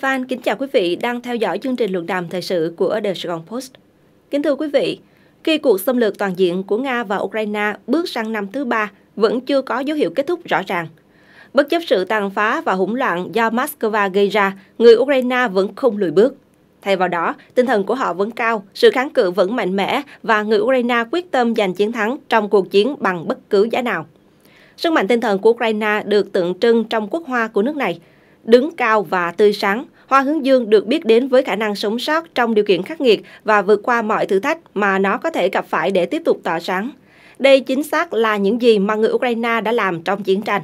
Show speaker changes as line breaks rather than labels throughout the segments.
Fan kính chào quý vị đang theo dõi chương trình luận đàm thời sự của The Sài Post. Kính thưa quý vị, khi cuộc xâm lược toàn diện của Nga và Ukraine bước sang năm thứ ba vẫn chưa có dấu hiệu kết thúc rõ ràng. Bất chấp sự tàn phá và hỗn loạn do Moscow gây ra, người Ukraine vẫn không lùi bước. Thay vào đó, tinh thần của họ vẫn cao, sự kháng cự vẫn mạnh mẽ và người Ukraine quyết tâm giành chiến thắng trong cuộc chiến bằng bất cứ giá nào. Sức mạnh tinh thần của Ukraine được tượng trưng trong quốc hoa của nước này – đứng cao và tươi sáng. Hoa hướng dương được biết đến với khả năng sống sót trong điều kiện khắc nghiệt và vượt qua mọi thử thách mà nó có thể gặp phải để tiếp tục tỏa sáng. Đây chính xác là những gì mà người Ukraine đã làm trong chiến tranh.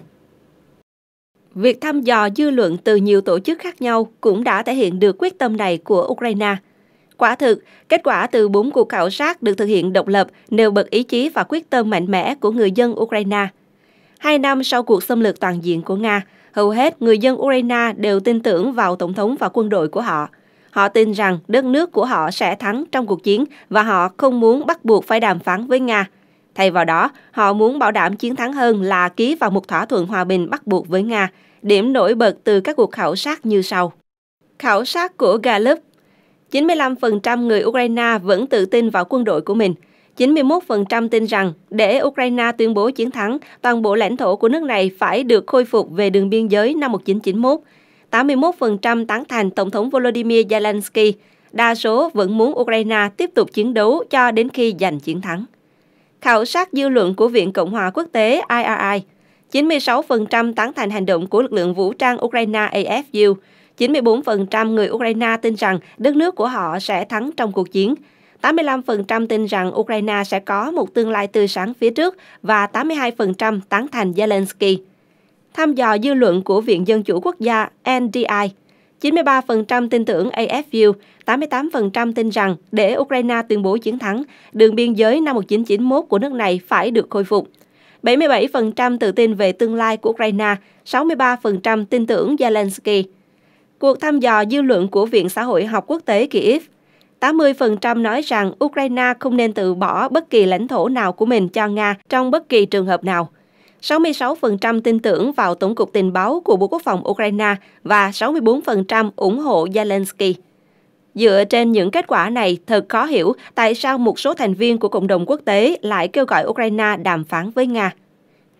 Việc thăm dò dư luận từ nhiều tổ chức khác nhau cũng đã thể hiện được quyết tâm này của Ukraine. Quả thực, kết quả từ bốn cuộc khảo sát được thực hiện độc lập nêu bật ý chí và quyết tâm mạnh mẽ của người dân Ukraine. Hai năm sau cuộc xâm lược toàn diện của Nga, Hầu hết người dân Ukraine đều tin tưởng vào tổng thống và quân đội của họ. Họ tin rằng đất nước của họ sẽ thắng trong cuộc chiến và họ không muốn bắt buộc phải đàm phán với Nga. Thay vào đó, họ muốn bảo đảm chiến thắng hơn là ký vào một thỏa thuận hòa bình bắt buộc với Nga. Điểm nổi bật từ các cuộc khảo sát như sau. Khảo sát của Gallup 95% người Ukraine vẫn tự tin vào quân đội của mình – 91% tin rằng để Ukraine tuyên bố chiến thắng, toàn bộ lãnh thổ của nước này phải được khôi phục về đường biên giới năm 1991. 81% tán thành Tổng thống Volodymyr Zelensky. Đa số vẫn muốn Ukraine tiếp tục chiến đấu cho đến khi giành chiến thắng. Khảo sát dư luận của Viện Cộng hòa Quốc tế IRI 96% tán thành hành động của lực lượng vũ trang Ukraine AFU, 94% người Ukraine tin rằng đất nước của họ sẽ thắng trong cuộc chiến, 85% tin rằng Ukraine sẽ có một tương lai tươi sáng phía trước và 82% tán thành Zelensky. Thăm dò dư luận của Viện Dân Chủ Quốc gia NDI, 93% tin tưởng AFU, 88% tin rằng để Ukraine tuyên bố chiến thắng, đường biên giới năm 1991 của nước này phải được khôi phục. 77% tự tin về tương lai của Ukraine, 63% tin tưởng Zelensky. Cuộc thăm dò dư luận của Viện Xã hội học quốc tế Kyiv 80% nói rằng Ukraine không nên từ bỏ bất kỳ lãnh thổ nào của mình cho Nga trong bất kỳ trường hợp nào. 66% tin tưởng vào Tổng cục Tình báo của Bộ Quốc phòng Ukraine và 64% ủng hộ Zelensky. Dựa trên những kết quả này, thật khó hiểu tại sao một số thành viên của cộng đồng quốc tế lại kêu gọi Ukraine đàm phán với Nga.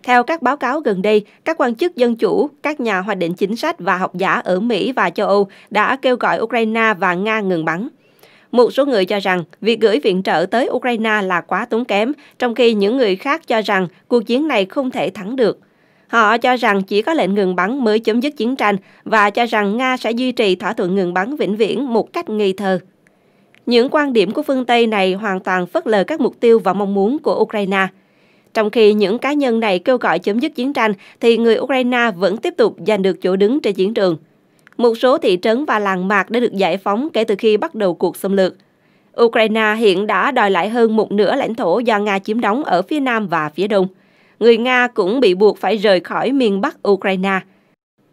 Theo các báo cáo gần đây, các quan chức dân chủ, các nhà hoạch định chính sách và học giả ở Mỹ và châu Âu đã kêu gọi Ukraine và Nga ngừng bắn. Một số người cho rằng việc gửi viện trợ tới Ukraine là quá tốn kém, trong khi những người khác cho rằng cuộc chiến này không thể thắng được. Họ cho rằng chỉ có lệnh ngừng bắn mới chấm dứt chiến tranh và cho rằng Nga sẽ duy trì thỏa thuận ngừng bắn vĩnh viễn một cách nghi thờ. Những quan điểm của phương Tây này hoàn toàn phớt lờ các mục tiêu và mong muốn của Ukraine. Trong khi những cá nhân này kêu gọi chấm dứt chiến tranh, thì người Ukraine vẫn tiếp tục giành được chỗ đứng trên chiến trường – một số thị trấn và làng mạc đã được giải phóng kể từ khi bắt đầu cuộc xâm lược. Ukraine hiện đã đòi lại hơn một nửa lãnh thổ do Nga chiếm đóng ở phía nam và phía đông. Người Nga cũng bị buộc phải rời khỏi miền bắc Ukraine.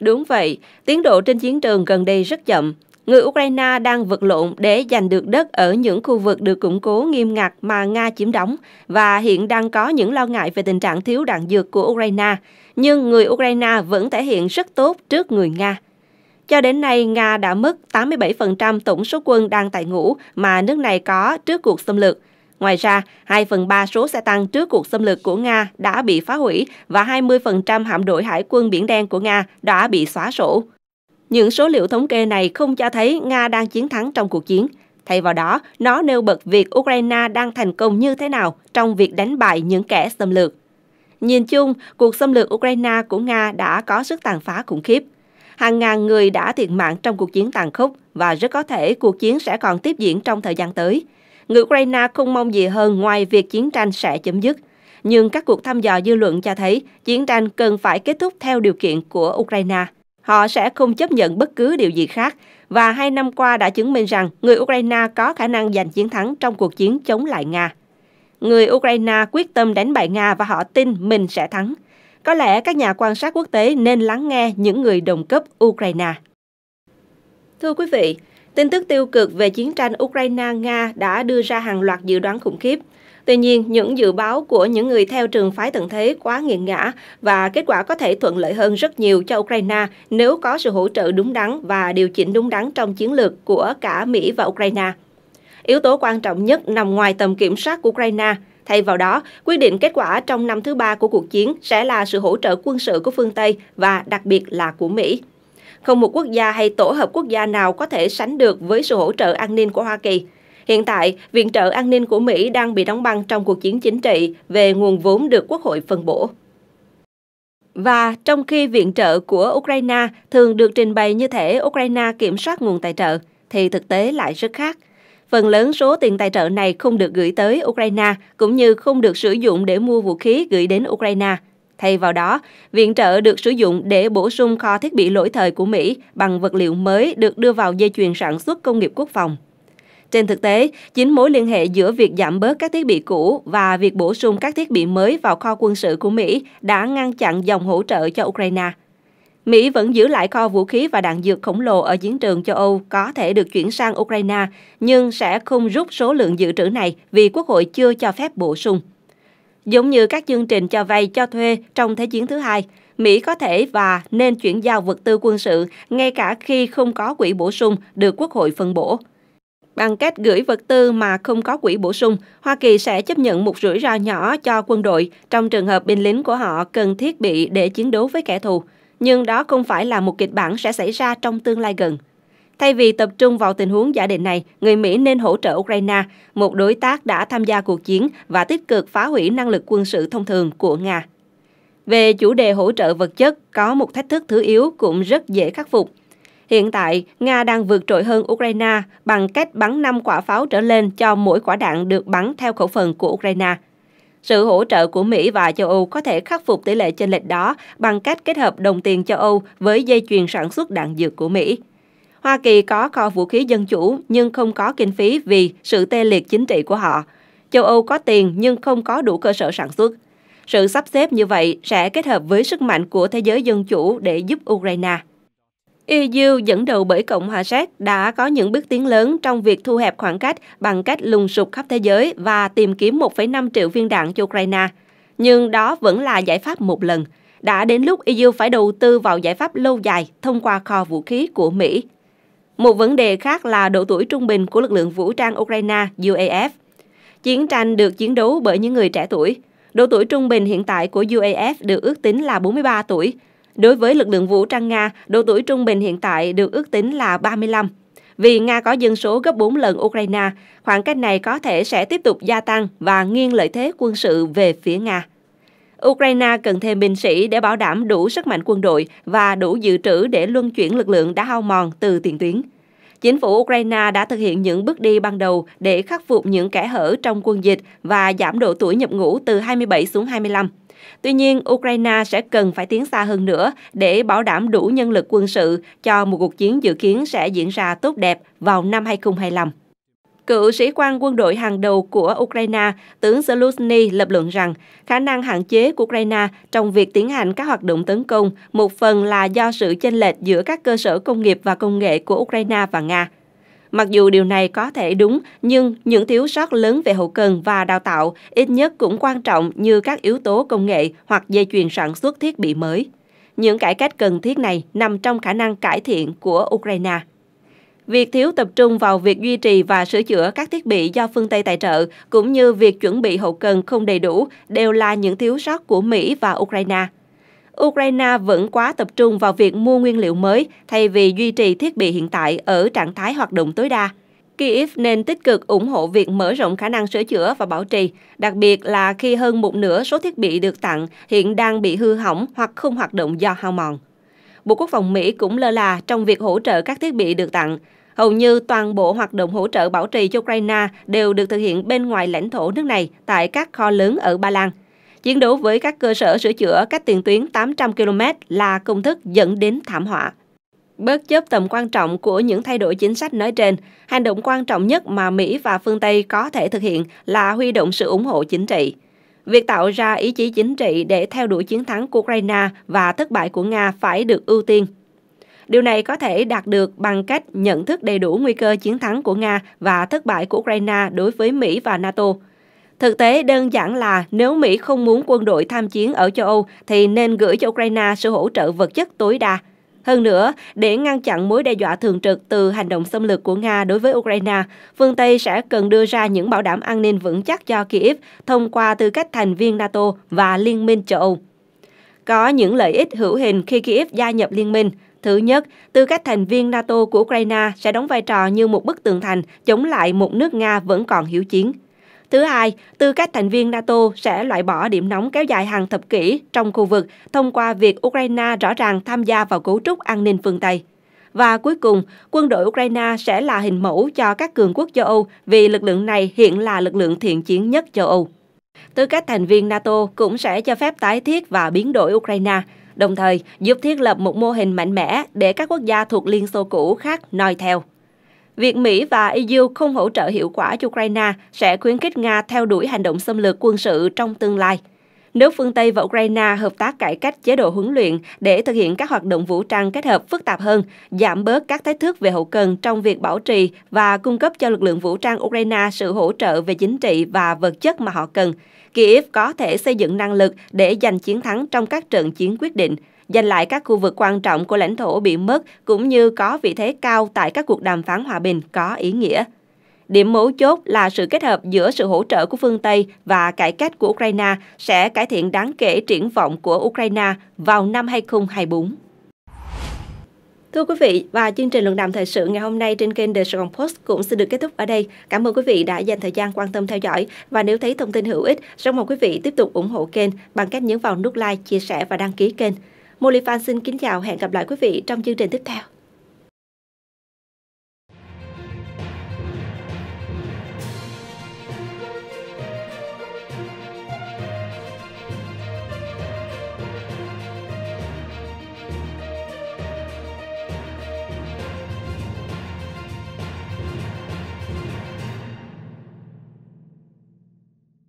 Đúng vậy, tiến độ trên chiến trường gần đây rất chậm. Người Ukraine đang vật lộn để giành được đất ở những khu vực được củng cố nghiêm ngặt mà Nga chiếm đóng và hiện đang có những lo ngại về tình trạng thiếu đạn dược của Ukraine. Nhưng người Ukraine vẫn thể hiện rất tốt trước người Nga. Cho đến nay, Nga đã mất 87% tổng số quân đang tại ngũ mà nước này có trước cuộc xâm lược. Ngoài ra, 2 phần 3 số xe tăng trước cuộc xâm lược của Nga đã bị phá hủy và 20% hạm đội hải quân Biển Đen của Nga đã bị xóa sổ. Những số liệu thống kê này không cho thấy Nga đang chiến thắng trong cuộc chiến. Thay vào đó, nó nêu bật việc Ukraine đang thành công như thế nào trong việc đánh bại những kẻ xâm lược. Nhìn chung, cuộc xâm lược Ukraine của Nga đã có sức tàn phá khủng khiếp hàng ngàn người đã thiệt mạng trong cuộc chiến tàn khốc và rất có thể cuộc chiến sẽ còn tiếp diễn trong thời gian tới. Người Ukraine không mong gì hơn ngoài việc chiến tranh sẽ chấm dứt. Nhưng các cuộc thăm dò dư luận cho thấy chiến tranh cần phải kết thúc theo điều kiện của Ukraine. Họ sẽ không chấp nhận bất cứ điều gì khác và hai năm qua đã chứng minh rằng người Ukraine có khả năng giành chiến thắng trong cuộc chiến chống lại Nga. Người Ukraine quyết tâm đánh bại Nga và họ tin mình sẽ thắng – có lẽ các nhà quan sát quốc tế nên lắng nghe những người đồng cấp Ukraine. Thưa quý vị, tin tức tiêu cực về chiến tranh Ukraine-Nga đã đưa ra hàng loạt dự đoán khủng khiếp. Tuy nhiên, những dự báo của những người theo trường phái tận thế quá nghiền ngã và kết quả có thể thuận lợi hơn rất nhiều cho Ukraine nếu có sự hỗ trợ đúng đắn và điều chỉnh đúng đắn trong chiến lược của cả Mỹ và Ukraine. Yếu tố quan trọng nhất nằm ngoài tầm kiểm soát của Ukraine – Thay vào đó, quyết định kết quả trong năm thứ ba của cuộc chiến sẽ là sự hỗ trợ quân sự của phương Tây và đặc biệt là của Mỹ. Không một quốc gia hay tổ hợp quốc gia nào có thể sánh được với sự hỗ trợ an ninh của Hoa Kỳ. Hiện tại, viện trợ an ninh của Mỹ đang bị đóng băng trong cuộc chiến chính trị về nguồn vốn được Quốc hội phân bổ. Và trong khi viện trợ của Ukraine thường được trình bày như thể Ukraine kiểm soát nguồn tài trợ, thì thực tế lại rất khác phần lớn số tiền tài trợ này không được gửi tới Ukraine, cũng như không được sử dụng để mua vũ khí gửi đến Ukraine. Thay vào đó, viện trợ được sử dụng để bổ sung kho thiết bị lỗi thời của Mỹ bằng vật liệu mới được đưa vào dây chuyền sản xuất công nghiệp quốc phòng. Trên thực tế, chính mối liên hệ giữa việc giảm bớt các thiết bị cũ và việc bổ sung các thiết bị mới vào kho quân sự của Mỹ đã ngăn chặn dòng hỗ trợ cho Ukraine. Mỹ vẫn giữ lại kho vũ khí và đạn dược khổng lồ ở chiến trường châu Âu có thể được chuyển sang Ukraine, nhưng sẽ không rút số lượng dự trữ này vì Quốc hội chưa cho phép bổ sung. Giống như các chương trình cho vay cho thuê trong Thế chiến thứ hai, Mỹ có thể và nên chuyển giao vật tư quân sự ngay cả khi không có quỹ bổ sung được Quốc hội phân bổ. Bằng cách gửi vật tư mà không có quỹ bổ sung, Hoa Kỳ sẽ chấp nhận một rủi ro nhỏ cho quân đội trong trường hợp binh lính của họ cần thiết bị để chiến đấu với kẻ thù – nhưng đó không phải là một kịch bản sẽ xảy ra trong tương lai gần. Thay vì tập trung vào tình huống giả định này, người Mỹ nên hỗ trợ Ukraine, một đối tác đã tham gia cuộc chiến và tích cực phá hủy năng lực quân sự thông thường của Nga. Về chủ đề hỗ trợ vật chất, có một thách thức thứ yếu cũng rất dễ khắc phục. Hiện tại, Nga đang vượt trội hơn Ukraine bằng cách bắn 5 quả pháo trở lên cho mỗi quả đạn được bắn theo khẩu phần của Ukraine – sự hỗ trợ của Mỹ và châu Âu có thể khắc phục tỷ lệ chênh lệch đó bằng cách kết hợp đồng tiền châu Âu với dây chuyền sản xuất đạn dược của Mỹ. Hoa Kỳ có kho vũ khí dân chủ nhưng không có kinh phí vì sự tê liệt chính trị của họ. Châu Âu có tiền nhưng không có đủ cơ sở sản xuất. Sự sắp xếp như vậy sẽ kết hợp với sức mạnh của thế giới dân chủ để giúp Ukraine. EU dẫn đầu bởi Cộng hòa Séc đã có những bước tiến lớn trong việc thu hẹp khoảng cách bằng cách lùng sục khắp thế giới và tìm kiếm 1,5 triệu viên đạn cho Ukraine. Nhưng đó vẫn là giải pháp một lần. Đã đến lúc EU phải đầu tư vào giải pháp lâu dài thông qua kho vũ khí của Mỹ. Một vấn đề khác là độ tuổi trung bình của lực lượng vũ trang Ukraine UAF. Chiến tranh được chiến đấu bởi những người trẻ tuổi. Độ tuổi trung bình hiện tại của UAF được ước tính là 43 tuổi, Đối với lực lượng vũ trang Nga, độ tuổi trung bình hiện tại được ước tính là 35. Vì Nga có dân số gấp 4 lần Ukraine, khoảng cách này có thể sẽ tiếp tục gia tăng và nghiêng lợi thế quân sự về phía Nga. Ukraine cần thêm binh sĩ để bảo đảm đủ sức mạnh quân đội và đủ dự trữ để luân chuyển lực lượng đã hao mòn từ tiền tuyến. Chính phủ Ukraine đã thực hiện những bước đi ban đầu để khắc phục những kẽ hở trong quân dịch và giảm độ tuổi nhập ngũ từ 27 xuống 25. Tuy nhiên, Ukraine sẽ cần phải tiến xa hơn nữa để bảo đảm đủ nhân lực quân sự cho một cuộc chiến dự kiến sẽ diễn ra tốt đẹp vào năm 2025. Cựu sĩ quan quân đội hàng đầu của Ukraine, tướng Zelensky lập luận rằng khả năng hạn chế của Ukraine trong việc tiến hành các hoạt động tấn công một phần là do sự chênh lệch giữa các cơ sở công nghiệp và công nghệ của Ukraine và Nga. Mặc dù điều này có thể đúng, nhưng những thiếu sót lớn về hậu cần và đào tạo ít nhất cũng quan trọng như các yếu tố công nghệ hoặc dây chuyền sản xuất thiết bị mới. Những cải cách cần thiết này nằm trong khả năng cải thiện của Ukraine. Việc thiếu tập trung vào việc duy trì và sửa chữa các thiết bị do phương Tây tài trợ, cũng như việc chuẩn bị hậu cần không đầy đủ, đều là những thiếu sót của Mỹ và Ukraine Ukraine vẫn quá tập trung vào việc mua nguyên liệu mới thay vì duy trì thiết bị hiện tại ở trạng thái hoạt động tối đa. Kyiv nên tích cực ủng hộ việc mở rộng khả năng sửa chữa và bảo trì, đặc biệt là khi hơn một nửa số thiết bị được tặng hiện đang bị hư hỏng hoặc không hoạt động do hao mòn. Bộ Quốc phòng Mỹ cũng lơ là trong việc hỗ trợ các thiết bị được tặng. Hầu như toàn bộ hoạt động hỗ trợ bảo trì cho Ukraine đều được thực hiện bên ngoài lãnh thổ nước này tại các kho lớn ở Ba Lan – Chiến đấu với các cơ sở sửa chữa cách tiền tuyến 800 km là công thức dẫn đến thảm họa. Bất chấp tầm quan trọng của những thay đổi chính sách nói trên, hành động quan trọng nhất mà Mỹ và phương Tây có thể thực hiện là huy động sự ủng hộ chính trị. Việc tạo ra ý chí chính trị để theo đuổi chiến thắng của Ukraine và thất bại của Nga phải được ưu tiên. Điều này có thể đạt được bằng cách nhận thức đầy đủ nguy cơ chiến thắng của Nga và thất bại của Ukraine đối với Mỹ và NATO – Thực tế đơn giản là nếu Mỹ không muốn quân đội tham chiến ở châu Âu thì nên gửi cho Ukraine sự hỗ trợ vật chất tối đa. Hơn nữa, để ngăn chặn mối đe dọa thường trực từ hành động xâm lược của Nga đối với Ukraine, phương Tây sẽ cần đưa ra những bảo đảm an ninh vững chắc cho Kiev thông qua tư cách thành viên NATO và Liên minh châu Âu. Có những lợi ích hữu hình khi Kiev gia nhập liên minh. Thứ nhất, tư cách thành viên NATO của Ukraine sẽ đóng vai trò như một bức tường thành chống lại một nước Nga vẫn còn hiếu chiến. Thứ hai, tư cách thành viên NATO sẽ loại bỏ điểm nóng kéo dài hàng thập kỷ trong khu vực thông qua việc Ukraine rõ ràng tham gia vào cấu trúc an ninh phương Tây. Và cuối cùng, quân đội Ukraine sẽ là hình mẫu cho các cường quốc châu Âu vì lực lượng này hiện là lực lượng thiện chiến nhất châu Âu. Tư cách thành viên NATO cũng sẽ cho phép tái thiết và biến đổi Ukraine, đồng thời giúp thiết lập một mô hình mạnh mẽ để các quốc gia thuộc Liên Xô cũ khác noi theo việc Mỹ và EU không hỗ trợ hiệu quả cho Ukraine sẽ khuyến khích Nga theo đuổi hành động xâm lược quân sự trong tương lai. Nếu phương Tây và Ukraine hợp tác cải cách chế độ huấn luyện để thực hiện các hoạt động vũ trang kết hợp phức tạp hơn, giảm bớt các thách thức về hậu cần trong việc bảo trì và cung cấp cho lực lượng vũ trang Ukraine sự hỗ trợ về chính trị và vật chất mà họ cần, Kiev có thể xây dựng năng lực để giành chiến thắng trong các trận chiến quyết định – giành lại các khu vực quan trọng của lãnh thổ bị mất cũng như có vị thế cao tại các cuộc đàm phán hòa bình có ý nghĩa. Điểm mấu chốt là sự kết hợp giữa sự hỗ trợ của phương Tây và cải cách của Ukraine sẽ cải thiện đáng kể triển vọng của Ukraine vào năm 2024. Thưa quý vị, và chương trình luận đàm thời sự ngày hôm nay trên kênh The Sài Post cũng xin được kết thúc ở đây. Cảm ơn quý vị đã dành thời gian quan tâm theo dõi và nếu thấy thông tin hữu ích, rất mong quý vị tiếp tục ủng hộ kênh bằng cách nhấn vào nút like, chia sẻ và đăng ký kênh. Molifan xin kính chào, hẹn gặp lại quý vị trong chương trình tiếp theo.